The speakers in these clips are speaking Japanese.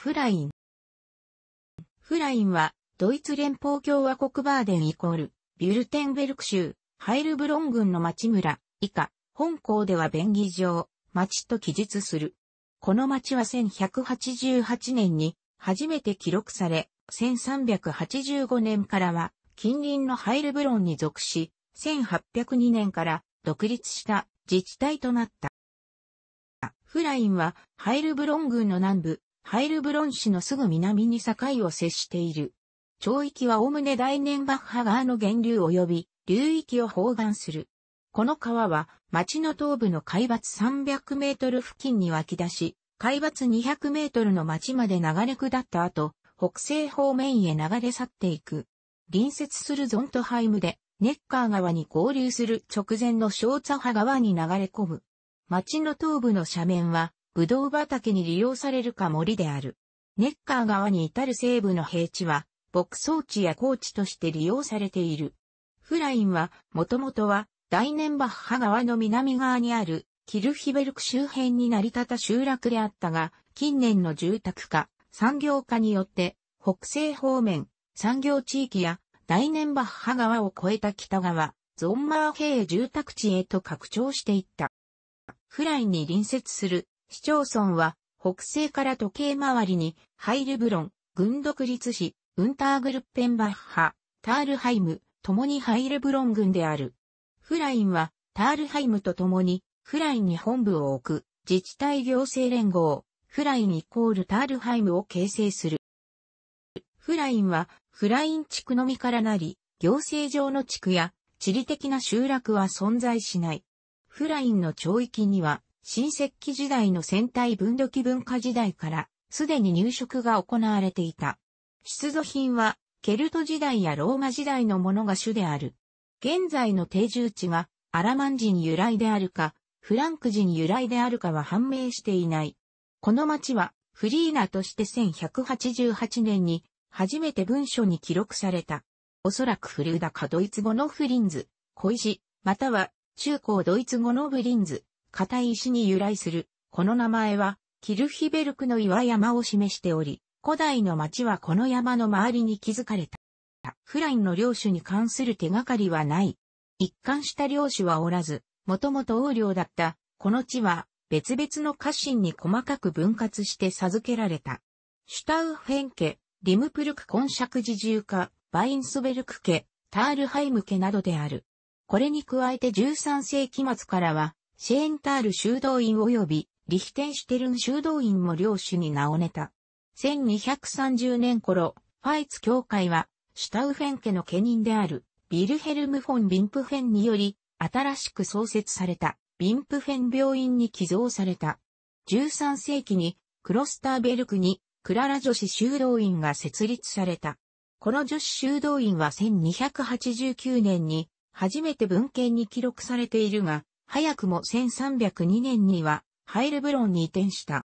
フライン。フラインは、ドイツ連邦共和国バーデンイコール、ビュルテンベルク州、ハイルブロン郡の町村、以下、本校では便宜上、町と記述する。この町は1188年に初めて記録され、1385年からは近隣のハイルブロンに属し、1802年から独立した自治体となった。フラインはハイルブロン郡の南部、ハイルブロン市のすぐ南に境を接している。町域はおおむね大年バッハ川の源流及び流域を包含する。この川は町の東部の海抜300メートル付近に湧き出し、海抜200メートルの町まで流れ下った後、北西方面へ流れ去っていく。隣接するゾントハイムで、ネッカー川に合流する直前のショーツァハ川に流れ込む。町の東部の斜面は、ブドウ畑に利用されるか森である。ネッカー川に至る西部の平地は、牧草地や高地として利用されている。フラインは、もともとは、大年バッハ川の南側にある、キルヒベルク周辺に成り立った集落であったが、近年の住宅化、産業化によって、北西方面、産業地域や、大年バッハ川を越えた北側、ゾンマー平住宅地へと拡張していった。フラインに隣接する市町村は、北西から時計回りに、ハイルブロン、軍独立市、ウンターグルッペンバッハ、タールハイム、共にハイルブロン軍である。フラインは、タールハイムと共に、フラインに本部を置く、自治体行政連合、フラインイコールタールハイムを形成する。フラインは、フライン地区のみからなり、行政上の地区や、地理的な集落は存在しない。フラインの町域には、新石器時代の戦隊分土器文化時代から、すでに入植が行われていた。出土品は、ケルト時代やローマ時代のものが主である。現在の定住地が、アラマン人由来であるか、フランク人由来であるかは判明していない。この町は、フリーナとして1188年に、初めて文書に記録された。おそらく古だかドイツ語のフリンズ、小石、または中高ドイツ語のブリンズ、硬い石に由来する。この名前は、キルヒベルクの岩山を示しており、古代の町はこの山の周りに築かれた。フラインの領主に関する手がかりはない。一貫した領主はおらず、もともと王領だった、この地は、別々の家臣に細かく分割して授けられた。シュタウフェン家、リムプルク根爵自重家、バインソベルク家、タールハイム家などである。これに加えて13世紀末からは、シェーンタール修道院及びリヒテンシュテルン修道院も領主に名をねた。1230年頃、ファイツ教会は、シュタウフェン家の家人である、ビルヘルム・フォン・ビンプフェンにより、新しく創設された、ビンプフェン病院に寄贈された。13世紀に、クロスターベルクに、クララ女子修道院が設立された。この女子修道院は1289年に、初めて文献に記録されているが、早くも1302年にはハイルブロンに移転した。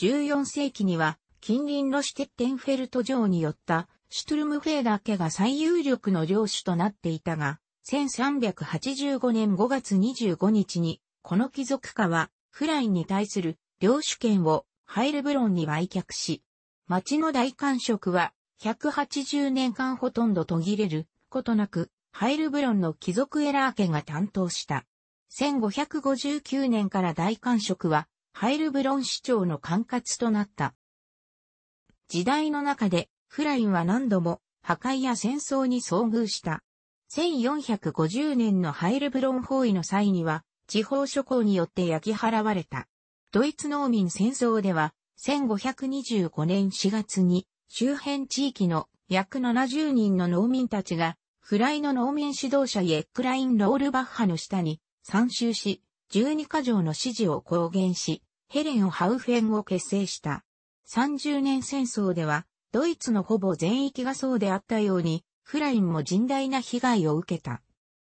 14世紀には近隣のシュテッテンフェルト城によったシュトルムフェーダー家が最有力の領主となっていたが、1385年5月25日に、この貴族家はフラインに対する領主権をハイルブロンに売却し、町の大官職は180年間ほとんど途切れることなく、ハイルブロンの貴族エラー家が担当した。1559年から大官職は、ハイルブロン市長の管轄となった。時代の中で、フラインは何度も破壊や戦争に遭遇した。1450年のハイルブロン包囲の際には、地方諸侯によって焼き払われた。ドイツ農民戦争では、1525年4月に、周辺地域の約70人の農民たちが、フライの農民指導者イエックライン・ロールバッハの下に参集し、十二カ条の支持を公言し、ヘレンをハウフェンを結成した。三十年戦争では、ドイツのほぼ全域がそうであったように、フラインも甚大な被害を受けた。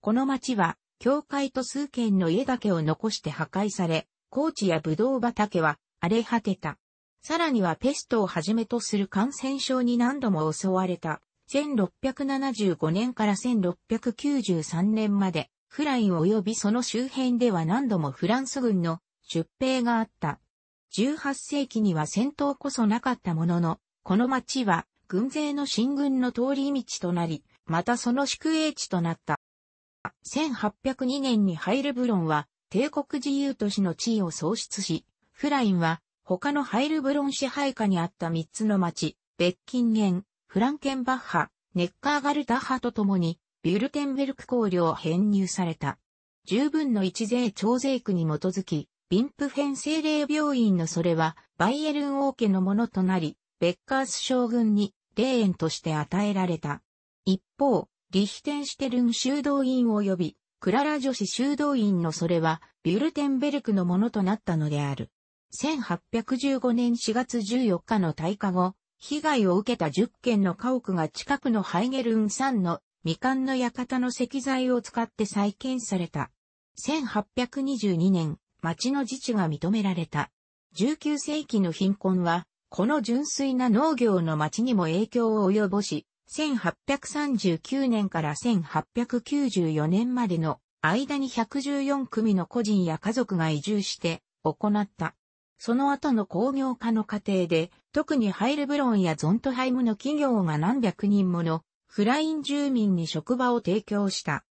この町は、教会と数軒の家だけを残して破壊され、高地やブドウ畑は荒れ果てた。さらにはペストをはじめとする感染症に何度も襲われた。1675年から1693年までフライン及びその周辺では何度もフランス軍の出兵があった。18世紀には戦闘こそなかったものの、この町は軍勢の進軍の通り道となり、またその宿営地となった。1802年にハイルブロンは帝国自由都市の地位を創出し、フラインは他のハイルブロン支配下にあった3つの町、ベッキンゲン、フランケンバッハ、ネッカーガルダハと共にビュルテンベルク公領編入された。十分の一税徴税区に基づき、ビンプフェン精霊病院のそれは、バイエルン王家のものとなり、ベッカース将軍に、霊園として与えられた。一方、リヒテンシュテルン修道院及び、クララ女子修道院のそれは、ビュルテンベルクのものとなったのである。1815年4月14日の退化後、被害を受けた10軒の家屋が近くのハイゲルン山の未完の館の石材を使って再建された。1822年、町の自治が認められた。19世紀の貧困は、この純粋な農業の町にも影響を及ぼし、1839年から1894年までの間に114組の個人や家族が移住して行った。その後の工業化の過程で、特にハイルブロンやゾントハイムの企業が何百人ものフライン住民に職場を提供した。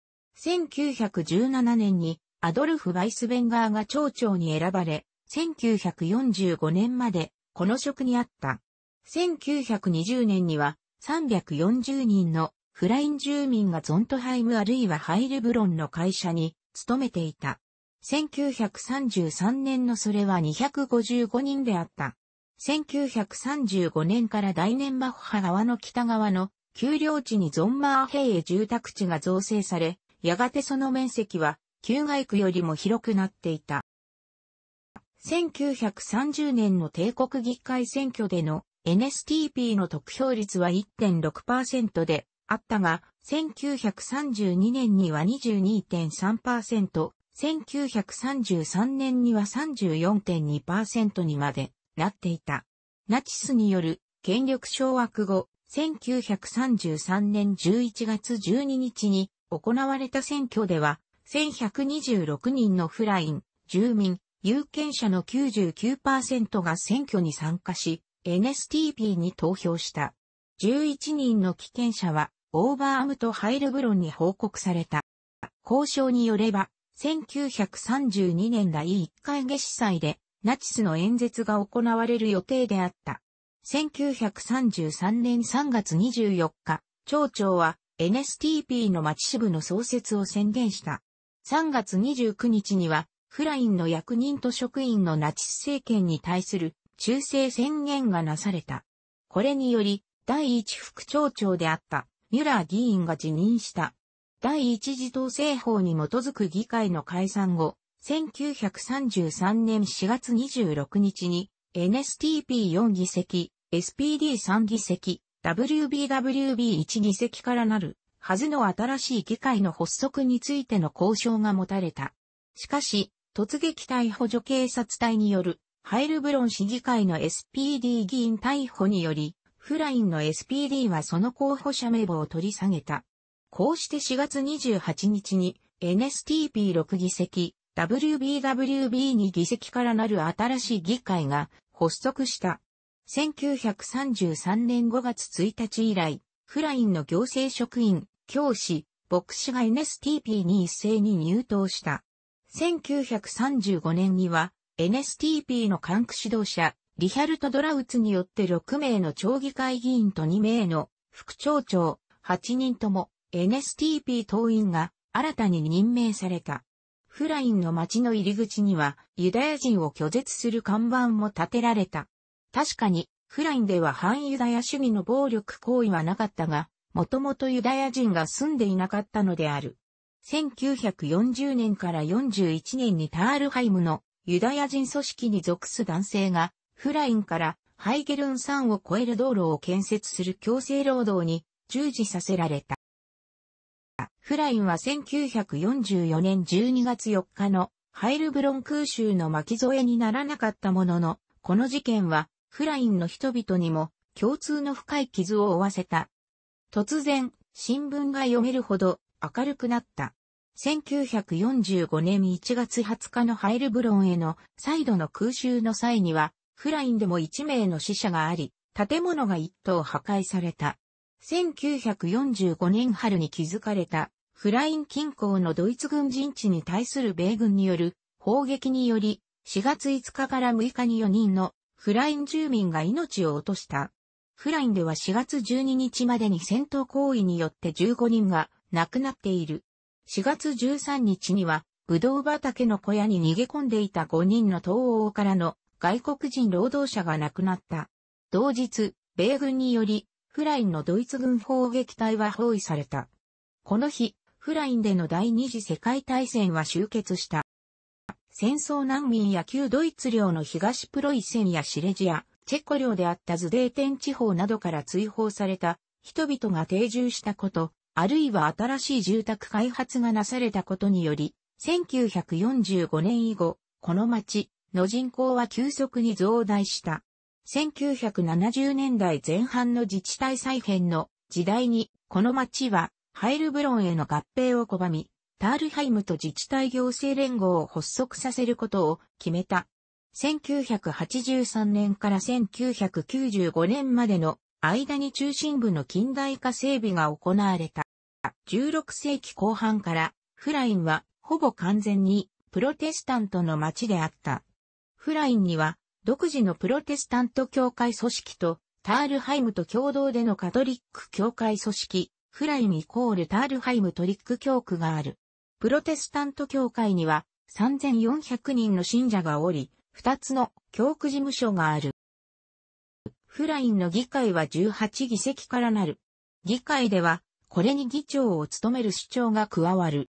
1917年にアドルフ・バイスベンガーが町長に選ばれ、1945年までこの職にあった。1920年には340人のフライン住民がゾントハイムあるいはハイルブロンの会社に勤めていた。1933年のそれは255人であった。1935年から大年バッハ川の北側の丘陵地にゾンマー平へ住宅地が造成され、やがてその面積は、旧外区よりも広くなっていた。1930年の帝国議会選挙での NSTP の得票率は1.6%であったが、1932年には22.3%、1933年には34.2%にまでなっていた。ナチスによる権力掌握後、1933年11月12日に行われた選挙では、1126人のフライン、住民、有権者の99%が選挙に参加し、NSTP に投票した。11人の危険者は、オーバーアムとハイルブロンに報告された。交渉によれば、1932年第1回下司祭で、ナチスの演説が行われる予定であった。1933年3月24日、町長は NSTP の町支部の創設を宣言した。3月29日には、フラインの役人と職員のナチス政権に対する忠誠宣言がなされた。これにより、第一副町長であったミュラー議員が辞任した。第一次統制法に基づく議会の解散後、1933年4月26日に NSTP4 議席、SPD3 議席、WBWB1 議席からなる、はずの新しい議会の発足についての交渉が持たれた。しかし、突撃隊補助警察隊による、ハイルブロン市議会の SPD 議員逮捕により、フラインの SPD はその候補者名簿を取り下げた。こうして4月28日に NSTP6 議席、WBWB2 議席からなる新しい議会が発足した。1933年5月1日以来、フラインの行政職員、教師、牧師が NSTP に一斉に入党した。1935年には、NSTP の管区指導者、リヒャルト・ドラウツによって6名の町議会議員と2名の副町長、8人とも NSTP 党員が新たに任命された。フラインの町の入り口にはユダヤ人を拒絶する看板も建てられた。確かに、フラインでは反ユダヤ主義の暴力行為はなかったが、もともとユダヤ人が住んでいなかったのである。1940年から41年にタールハイムのユダヤ人組織に属す男性が、フラインからハイゲルン山を越える道路を建設する強制労働に従事させられた。フラインは1944年12月4日のハイルブロン空襲の巻き添えにならなかったものの、この事件はフラインの人々にも共通の深い傷を負わせた。突然、新聞が読めるほど明るくなった。1945年1月20日のハイルブロンへの再度の空襲の際には、フラインでも1名の死者があり、建物が1棟破壊された。1945年春に築かれたフライン近郊のドイツ軍陣地に対する米軍による砲撃により、4月5日から6日に4人のフライン住民が命を落とした。フラインでは4月12日までに戦闘行為によって15人が亡くなっている。4月13日には、ブドウ畑の小屋に逃げ込んでいた5人の東欧からの外国人労働者が亡くなった。同日、米軍により、フラインのドイツ軍砲撃隊は包囲された。この日、フラインでの第二次世界大戦は終結した。戦争難民や旧ドイツ領の東プロイセンやシレジア、チェコ領であったズデーテン地方などから追放された人々が定住したこと、あるいは新しい住宅開発がなされたことにより、1945年以後、この町の人口は急速に増大した。1970年代前半の自治体再編の時代に、この町はハイルブロンへの合併を拒み、タールハイムと自治体行政連合を発足させることを決めた。1983年から1995年までの間に中心部の近代化整備が行われた。16世紀後半からフラインはほぼ完全にプロテスタントの町であった。フラインには独自のプロテスタント教会組織とタールハイムと共同でのカトリック教会組織、フラインイコールタールハイムトリック教区がある。プロテスタント教会には3400人の信者がおり、2つの教区事務所がある。フラインの議会は18議席からなる。議会では、これに議長を務める首長が加わる。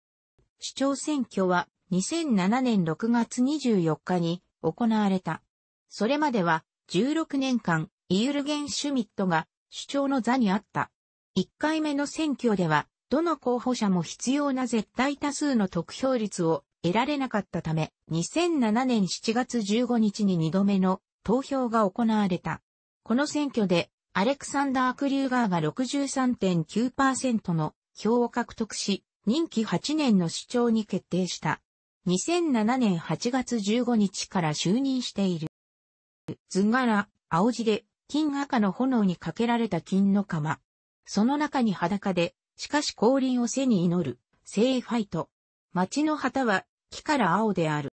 首長選挙は2007年6月24日に行われた。それまでは16年間、イユルゲン・シュミットが首長の座にあった。1回目の選挙ではどの候補者も必要な絶対多数の得票率を得られなかったため、2007年7月15日に2度目の投票が行われた。この選挙で、アレクサンダー・クリューガーが63.9%の票を獲得し、任期8年の主張に決定した。2007年8月15日から就任している。図柄、青地で、金赤の炎にかけられた金の釜。その中に裸で、しかし降臨を背に祈る、聖ファイト。町の旗は、木から青である。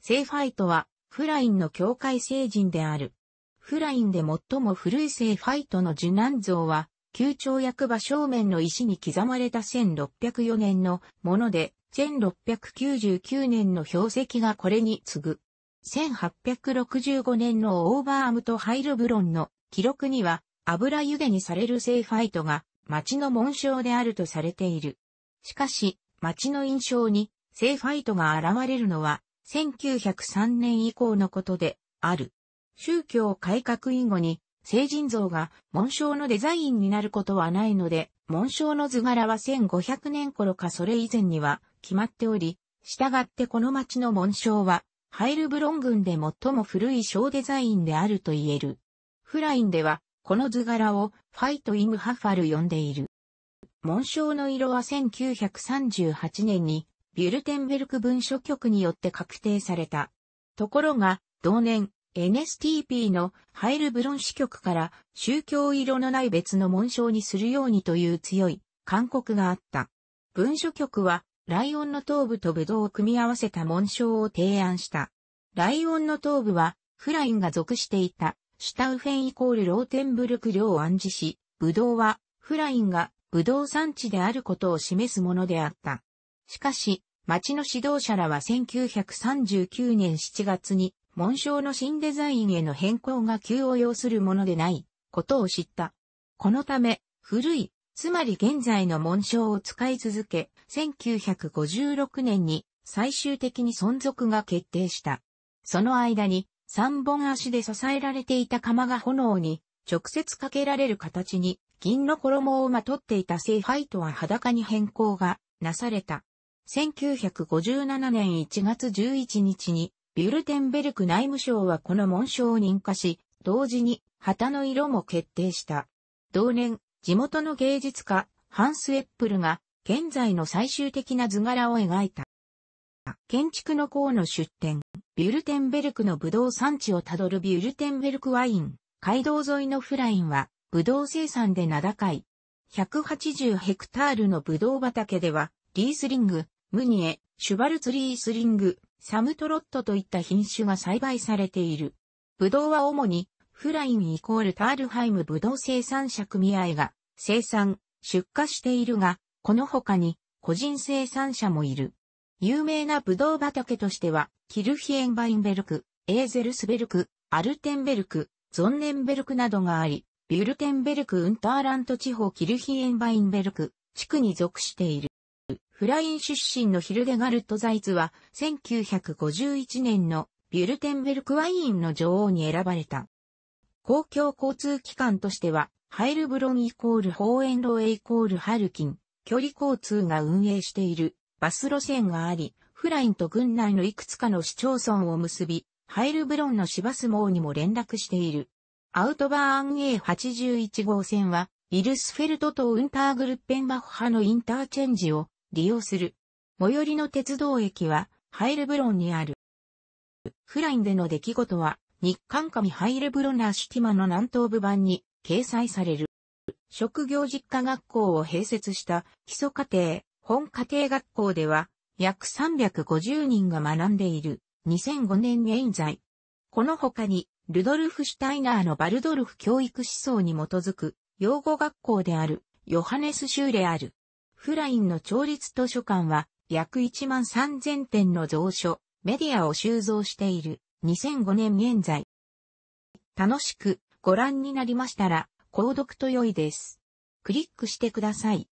聖ファイトは、フラインの教会聖人である。フラインで最も古い聖ファイトの受難像は、旧朝役場正面の石に刻まれた1604年のもので、1699年の標石がこれに次ぐ。1865年のオーバーアムとハイルブロンの記録には、油湯でにされる聖ファイトが町の紋章であるとされている。しかし、町の印象に、聖ファイトが現れるのは、1903年以降のことで、ある。宗教改革以後に、聖人像が紋章のデザインになることはないので、紋章の図柄は1500年頃かそれ以前には決まっており、従ってこの町の紋章は、ハイルブロン群で最も古い小デザインであると言える。フラインでは、この図柄をファイト・イム・ハファル呼んでいる。紋章の色は1938年にビュルテンベルク文書局によって確定された。ところが、同年、NSTP のハイルブロン支局から宗教色のない別の紋章にするようにという強い勧告があった。文書局はライオンの頭部とブドウを組み合わせた紋章を提案した。ライオンの頭部はフラインが属していたシュタウフェンイコールローテンブルク領を暗示し、ブドウは、フラインが、ブドウ産地であることを示すものであった。しかし、町の指導者らは1939年7月に、紋章の新デザインへの変更が急を要するものでない、ことを知った。このため、古い、つまり現在の紋章を使い続け、1956年に最終的に存続が決定した。その間に三本足で支えられていた釜が炎に直接かけられる形に銀の衣をまとっていた聖杯とは裸に変更がなされた。1957年1月11日にビュルテンベルク内務省はこの紋章を認可し、同時に旗の色も決定した。同年、地元の芸術家、ハンス・エップルが現在の最終的な図柄を描いた。建築の項の出展、ビュルテンベルクのブドウ産地をたどるビュルテンベルクワイン、街道沿いのフラインは、ブドウ生産で名高い。180ヘクタールのブドウ畑では、リースリング、ムニエ、シュバルツリースリング、サムトロットといった品種が栽培されている。ブドウは主に、フラインイコールタールハイムブドウ生産者組合が生産、出荷しているが、この他に個人生産者もいる。有名なブドウ畑としては、キルヒエンバインベルク、エーゼルスベルク、アルテンベルク、ゾンネンベルクなどがあり、ビュルテンベルク・ウンターラント地方キルヒエンバインベルク地区に属している。フライン出身のヒルデガルト・ザイツは、1951年のビュルテンベルクワインの女王に選ばれた。公共交通機関としては、ハイルブロンイコールホーエンローエイコールハルキン、距離交通が運営しているバス路線があり、フラインと郡内のいくつかの市町村を結び、ハイルブロンの市バス網にも連絡している。アウトバーン A81 号線は、イルスフェルトとウンターグルッペンバッハのインターチェンジを利用する。最寄りの鉄道駅は、ハイルブロンにある。フラインでの出来事は、日韓紙ハイルブロナーシュティマの南東部版に掲載される。職業実家学校を併設した基礎課程、本家庭学校では、約350人が学んでいる、2005年現在。この他に、ルドルフ・シュタイナーのバルドルフ教育思想に基づく、養護学校である、ヨハネス・シューレある。フラインの調律図書館は、約1万3000点の蔵書、メディアを収蔵している、2005年現在。楽しくご覧になりましたら、購読と良いです。クリックしてください。